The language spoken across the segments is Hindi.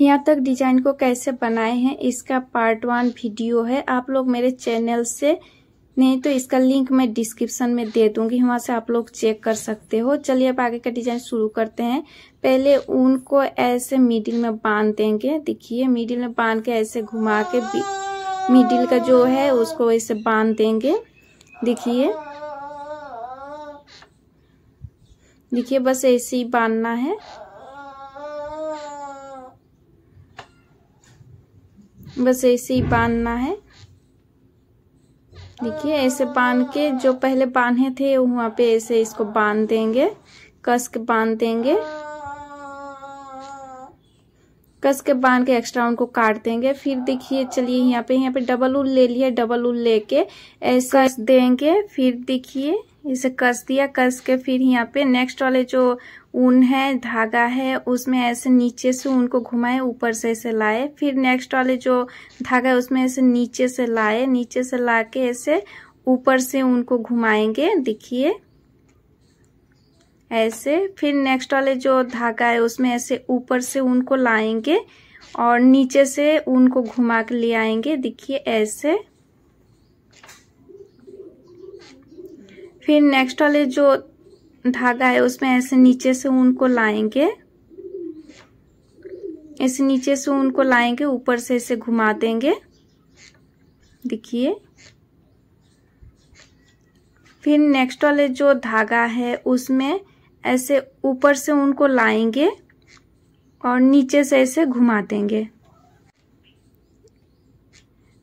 यहाँ तक डिजाइन को कैसे बनाए हैं इसका पार्ट वन वीडियो है आप लोग मेरे चैनल से नहीं तो इसका लिंक मैं डिस्क्रिप्शन में दे दूंगी वहां से आप लोग चेक कर सकते हो चलिए अब आगे का डिजाइन शुरू करते हैं पहले ऊन को ऐसे मिडिल में बांध देंगे देखिए मिडिल में बांध के ऐसे घुमा के मिडिल का जो है उसको ऐसे बांध देंगे देखिए देखिए बस ऐसे ही बांधना है बस ऐसे ही बांधना है देखिए ऐसे बांध के जो पहले बांधे थे वहां पे ऐसे इसको बांध देंगे कस के बांध देंगे कस के बांध के एक्स्ट्रा उनको काट देंगे फिर देखिए चलिए यहाँ पे यहाँ पे डबल उल ले लिया डबल उल लेके ऐसा देंगे फिर देखिए इसे कस दिया कस के फिर यहाँ पे नेक्स्ट वाले जो ऊन है धागा है उसमें ऐसे नीचे से ऊन को घुमाए ऊपर से ऐसे लाए फिर नेक्स्ट वाले जो धागा है उसमें ऐसे नीचे से लाए नीचे से ला के ऐसे ऊपर से ऊन को घुमाएंगे देखिए ऐसे फिर नेक्स्ट वाले जो धागा है उसमें ऐसे ऊपर से ऊन को लाएंगे और नीचे से ऊन को घुमा के ले आएंगे देखिए ऐसे फिर नेक्स्ट वाले जो धागा है उसमें ऐसे नीचे से ऊन को लाएंगे ऐसे नीचे से ऊन को लाएंगे ऊपर से इसे घुमा देंगे देखिए फिर नेक्स्ट वाले जो धागा है उसमें ऐसे ऊपर से उनको लाएंगे और नीचे से ऐसे घुमा देंगे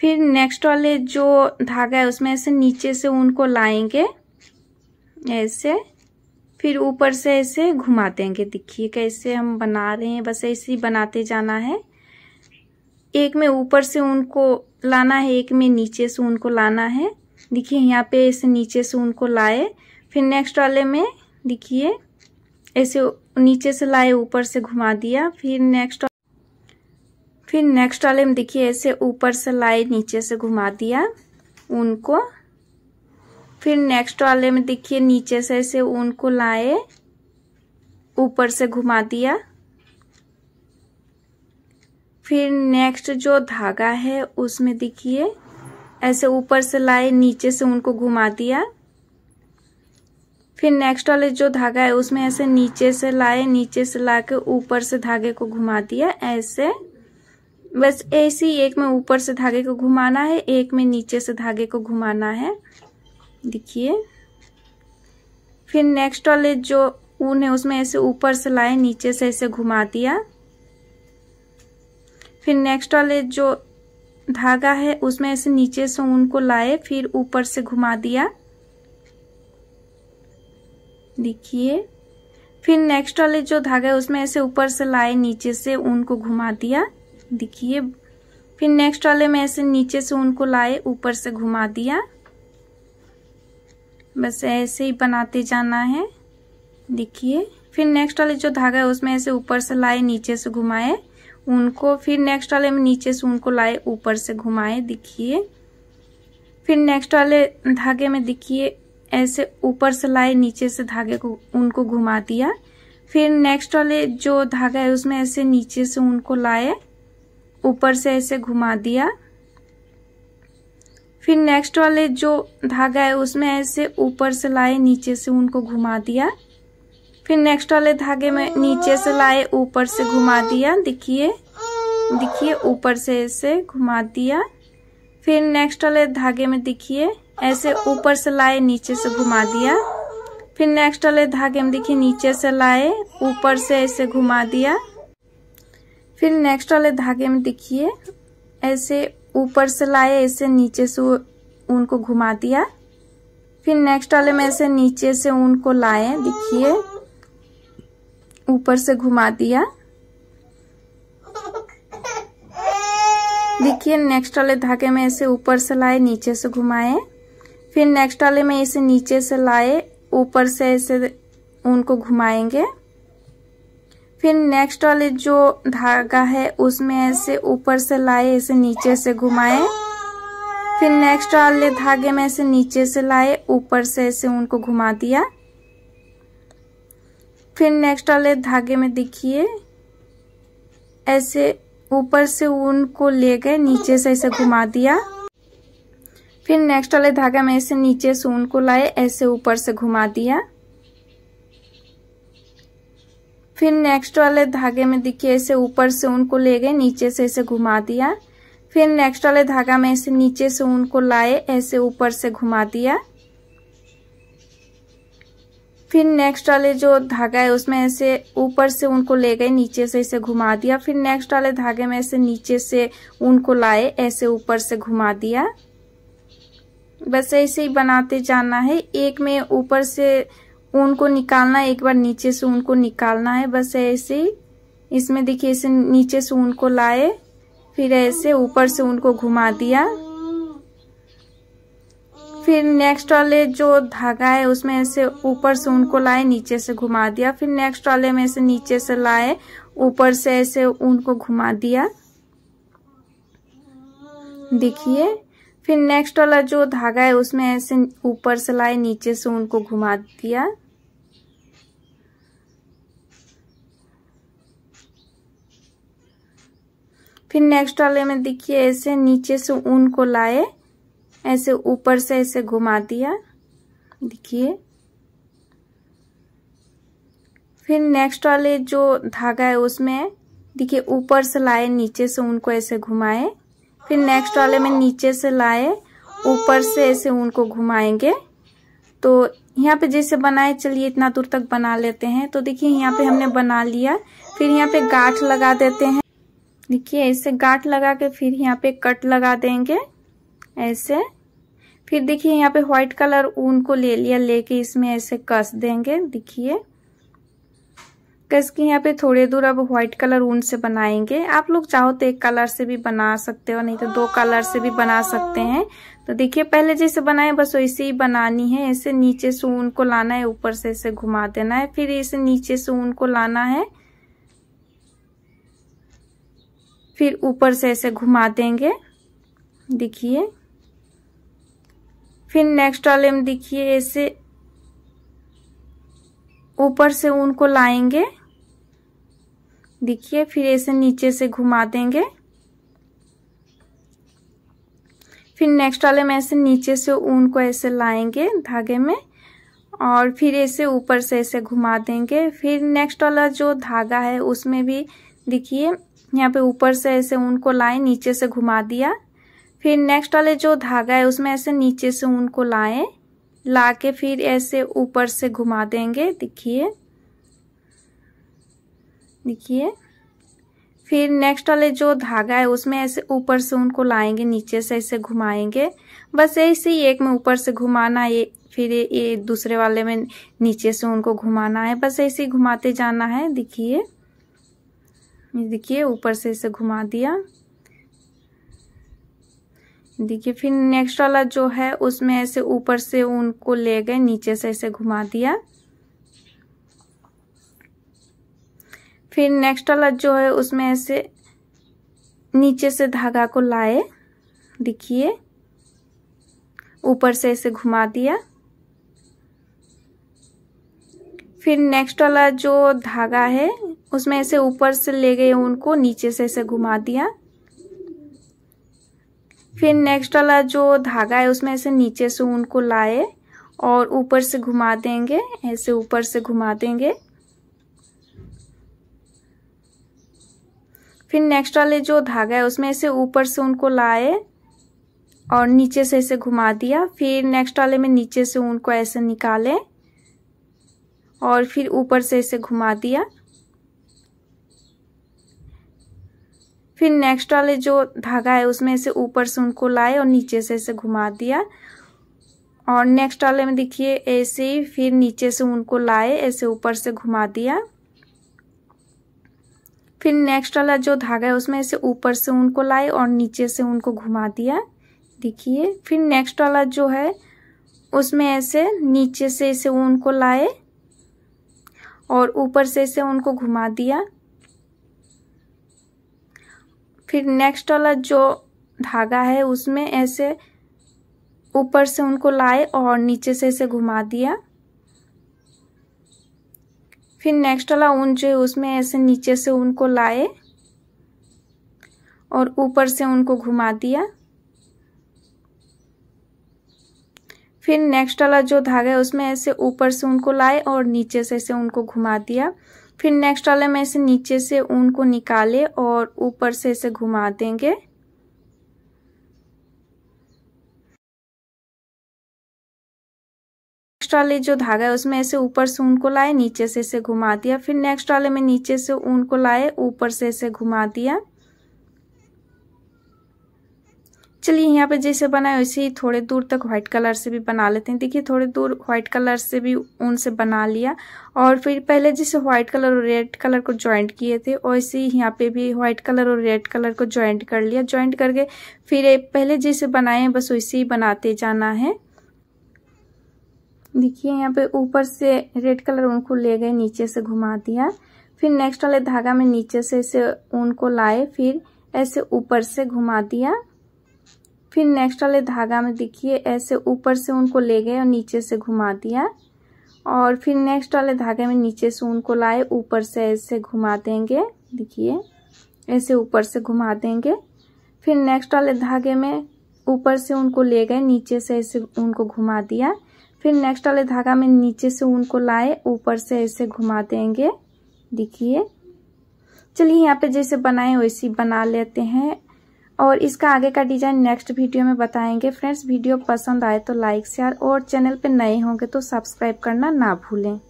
फिर नेक्स्ट वाले जो धागा है उसमें ऐसे नीचे से उनको लाएंगे ऐसे फिर ऊपर से ऐसे घुमा देंगे देखिए कैसे हम बना रहे हैं बस ऐसे ही बनाते जाना है एक में ऊपर से उनको लाना है एक में नीचे से उनको लाना है देखिए यहाँ पे ऐसे नीचे से उनको लाए फिर नेक्स्ट वाले में देखिए ऐसे नीचे से लाए ऊपर से घुमा दिया फिर नेक्स्ट फिर नेक्स्ट वाले में देखिए ऐसे ऊपर से लाए नीचे से घुमा दिया उनको फिर नेक्स्ट वाले में देखिए नीचे से ऐसे ऊन को लाए ऊपर से घुमा दिया फिर नेक्स्ट जो धागा है उसमें देखिए ऐसे ऊपर से लाए नीचे से उनको घुमा दिया फिर नेक्स्ट वाले जो धागा है उसमें ऐसे नीचे से लाए नीचे से ला के ऊपर से धागे को घुमा दिया ऐसे बस ऐसी एक में ऊपर से धागे को घुमाना है एक में नीचे से धागे को घुमाना है देखिए फिर नेक्स्ट वाले जो ऊन है उसमें ऐसे ऊपर से लाए नीचे से ऐसे घुमा दिया फिर नेक्स्ट वाले जो धागा है उसमें ऐसे नीचे से ऊन को लाए फिर ऊपर से घुमा दिया देखिए फिर नेक्स्ट वाले जो धागा है उसमें ऐसे ऊपर से लाए नीचे से ऊन को घुमा दिया देखिए फिर नेक्स्ट वाले में ऐसे नीचे से ऊन को लाए ऊपर से घुमा दिया बस ऐसे ही बनाते जाना है देखिए फिर नेक्स्ट वाले जो धागा है उसमें ऐसे ऊपर से लाए नीचे से घुमाए उनको फिर नेक्स्ट वाले में नीचे से उनको लाए ऊपर से घुमाए देखिए फिर नेक्स्ट वाले धागे में देखिए ऐसे ऊपर से लाए नीचे से धागे को उनको घुमा दिया फिर नेक्स्ट वाले जो धागा है उसमें ऐसे नीचे से उनको लाए ऊपर से ऐसे घुमा दिया फिर नेक्स्ट वाले जो धागा है उसमें ऐसे ऊपर से लाए नीचे से उनको घुमा दिया फिर नेक्स्ट वाले धागे में नीचे से लाए ऊपर से घुमा दिया देखिए देखिए ऊपर से ऐसे घुमा दिया फिर नेक्स्ट वाले धागे में देखिए ऐसे ऊपर से लाए नीचे से घुमा दिया फिर नेक्स्ट वाले धागे में देखिए नीचे से लाए ऊपर से ऐसे घुमा दिया फिर नेक्स्ट वाले धागे में देखिए ऐसे ऊपर से लाए ऐसे नीचे से ऊन को घुमा दिया फिर नेक्स्ट वाले में ऐसे नीचे से ऊन को लाए देखिए ऊपर से घुमा दिया देखिए नेक्स्ट वाले धागे में ऐसे ऊपर से लाए नीचे से घुमाए फिर नेक्स्ट वाले में ऐसे नीचे से लाए ऊपर से ऐसे ऊन को घुमाएंगे फिर नेक्स्ट वाले जो धागा है उसमें ऐसे ऊपर से लाए ऐसे नीचे से घुमाए फिर नेक्स्ट वाले धागे में ऐसे नीचे से लाए ऊपर से ऐसे उनको घुमा दिया फिर नेक्स्ट वाले धागे में देखिए ऐसे ऊपर से उनको ले गए नीचे से ऐसे घुमा दिया फिर नेक्स्ट वाले धागा में ऐसे नीचे से उनको लाए ऐसे ऊपर से घुमा दिया फिर नेक्स्ट वाले धागे में देखिए ऐसे ऊपर से उनको ले गए नीचे से ऐसे घुमा दिया फिर नेक्स्ट वाले धागा में ऐसे नीचे से उनको लाए ऐसे ऊपर से घुमा दिया फिर नेक्स्ट वाले जो धागा है उसमें ऐसे ऊपर से उनको ले गए नीचे से ऐसे घुमा दिया फिर नेक्स्ट वाले धागे में ऐसे नीचे से उनको लाए ऐसे ऊपर से घुमा दिया बस ऐसे ही बनाते जाना है एक में ऊपर से ऊन को निकालना एक बार नीचे से ऊन को निकालना है बस ऐसे इसमें देखिए ऐसे नीचे से ऊन को लाए फिर ऐसे ऊपर से ऊन को घुमा दिया फिर नेक्स्ट वाले जो धागा है उसमें ऐसे ऊपर से ऊन को लाए नीचे से घुमा दिया फिर नेक्स्ट वाले में ऐसे नीचे से लाए ऊपर से ऐसे ऊन को घुमा दिया देखिए फिर नेक्स्ट वाला जो धागा है उसमें ऐसे ऊपर से लाए नीचे से उनको घुमा दिया फिर नेक्स्ट वाले में देखिए ऐसे नीचे से ऊन को लाए ऐसे ऊपर से ऐसे घुमा दिया देखिए फिर नेक्स्ट वाले जो धागा है उसमें देखिए ऊपर से लाए नीचे से उनको ऐसे घुमाए फिर नेक्स्ट वाले में नीचे से लाए ऊपर से ऐसे ऊन को घुमाएंगे तो यहाँ पे जैसे बनाए चलिए इतना दूर तक बना लेते हैं तो देखिए यहाँ पे हमने बना लिया फिर यहाँ पे गांठ लगा देते हैं देखिए ऐसे गांठ लगा के फिर यहाँ पे कट लगा देंगे ऐसे फिर देखिए यहाँ पे व्हाइट कलर ऊन को ले लिया लेके इसमें ऐसे कस देंगे देखिए के यहाँ पे थोड़ी दूर अब व्हाइट कलर ऊन से बनाएंगे आप लोग चाहो तो एक कलर से भी बना सकते हो नहीं तो दो कलर से भी बना सकते हैं तो देखिए पहले जैसे बनाए बस वैसे ही बनानी है ऐसे नीचे से ऊन को लाना है ऊपर से ऐसे घुमा देना है फिर ऐसे नीचे से ऊन को लाना है फिर ऊपर से ऐसे घुमा देंगे देखिए फिर नेक्स्ट वाले में देखिए ऐसे ऊपर से ऊन को लाएंगे देखिए फिर ऐसे नीचे से घुमा देंगे फिर नेक्स्ट वाले में ऐसे नीचे से ऊन को ऐसे लाएंगे धागे में और फिर ऐसे ऊपर से ऐसे घुमा देंगे फिर नेक्स्ट वाला जो धागा है उसमें भी देखिए यहाँ पे ऊपर से ऐसे ऊन को लाए नीचे से घुमा दिया फिर नेक्स्ट वाले जो धागा है उसमें ऐसे नीचे से ऊन को लाए ला के फिर ऐसे ऊपर से घुमा देंगे देखिए देखिए फिर नेक्स्ट वाले जो धागा है उसमें ऐसे ऊपर से उनको लाएंगे नीचे से ऐसे घुमाएंगे बस ऐसे ही एक में ऊपर से घुमाना है फिर ये दूसरे वाले में नीचे से उनको घुमाना है बस ऐसे ही घुमाते जाना है देखिए देखिए ऊपर से ऐसे घुमा दिया देखिए फिर नेक्स्ट वाला जो है उसमें ऐसे ऊपर से उनको ले गए नीचे से ऐसे घुमा दिया फिर नेक्स्ट वाला जो है उसमें ऐसे नीचे से धागा को लाए देखिए ऊपर से ऐसे घुमा दिया फिर नेक्स्ट वाला जो धागा है उसमें ऐसे ऊपर से ले गए उनको नीचे से ऐसे घुमा दिया फिर नेक्स्ट वाला जो धागा है उसमें ऐसे नीचे से उनको लाए और ऊपर से घुमा देंगे ऐसे ऊपर से घुमा देंगे फिर नेक्स्ट वाले जो धागा है उसमें ऐसे ऊपर से उनको लाए और नीचे से ऐसे घुमा दिया फिर नेक्स्ट वाले में नीचे से उनको ऐसे निकाले और फिर ऊपर से ऐसे घुमा दिया फिर नेक्स्ट वाले जो धागा है उसमें ऐसे ऊपर से उनको लाए और नीचे से ऐसे घुमा दिया और नेक्स्ट वाले में देखिए ऐसे ही फिर नीचे से उनको लाए ऐसे ऊपर से घुमा दिया फिर नेक्स्ट वाला जो धागा है उसमें ऐसे ऊपर से उनको लाए और नीचे से उनको घुमा दिया देखिए फिर नेक्स्ट वाला जो है उसमें ऐसे नीचे से इसे उनको लाए और ऊपर से इसे उनको घुमा दिया फिर नेक्स्ट वाला जो धागा है उसमें ऐसे ऊपर से उनको लाए और नीचे से इसे घुमा दिया फिर नेक्स्ट वाला ऊन जो है उसमें ऐसे नीचे से उनको लाए और ऊपर से उनको घुमा दिया फिर नेक्स्ट वाला जो धागा है उसमें ऐसे ऊपर से उनको लाए और नीचे से ऐसे उनको घुमा दिया फिर नेक्स्ट वाले में ऐसे नीचे से ऊन को निकाले और ऊपर से ऐसे घुमा देंगे नेक्स्ट वाले जो धागा है उसमें ऐसे ऊपर से ऊन को लाए नीचे से इसे घुमा दिया फिर नेक्स्ट वाले में नीचे से ऊन को लाए ऊपर से इसे घुमा दिया चलिए यहाँ पे जैसे बनाए वैसे ही थोड़े दूर तक व्हाइट कलर से भी बना लेते हैं देखिए थोड़े दूर व्हाइट कलर से भी ऊन से बना लिया और फिर पहले जैसे व्हाइट कलर और रेड कलर को ज्वाइंट किए थे वैसे ही यहाँ पे भी व्हाइट कलर और रेड कलर को ज्वाइंट कर लिया ज्वाइंट करके फिर पहले जैसे बनाए हैं बस वैसे ही बनाते जाना है देखिए यहाँ पे ऊपर से रेड कलर ऊन को ले गए नीचे से घुमा दिया फिर नेक्स्ट वाले धागा में नीचे से इसे ऊन को लाए फिर ऐसे ऊपर से घुमा दिया फिर नेक्स्ट वाले धागा में देखिए ऐसे ऊपर से उनको ले गए और नीचे से घुमा दिया और फिर नेक्स्ट वाले धागे में नीचे से उनको लाए ऊपर से ऐसे घुमा देंगे देखिए ऐसे ऊपर से घुमा देंगे फिर नेक्स्ट वाले धागे में ऊपर से उनको ले गए नीचे से ऐसे उनको घुमा दिया फिर नेक्स्ट वाले धागा में नीचे से उनको लाए ऊपर से ऐसे घुमा देंगे देखिए चलिए यहाँ पे जैसे बनाए वैसे बना लेते हैं और इसका आगे का डिजाइन नेक्स्ट वीडियो में बताएंगे फ्रेंड्स वीडियो पसंद आए तो लाइक शेयर और चैनल पे नए होंगे तो सब्सक्राइब करना ना भूलें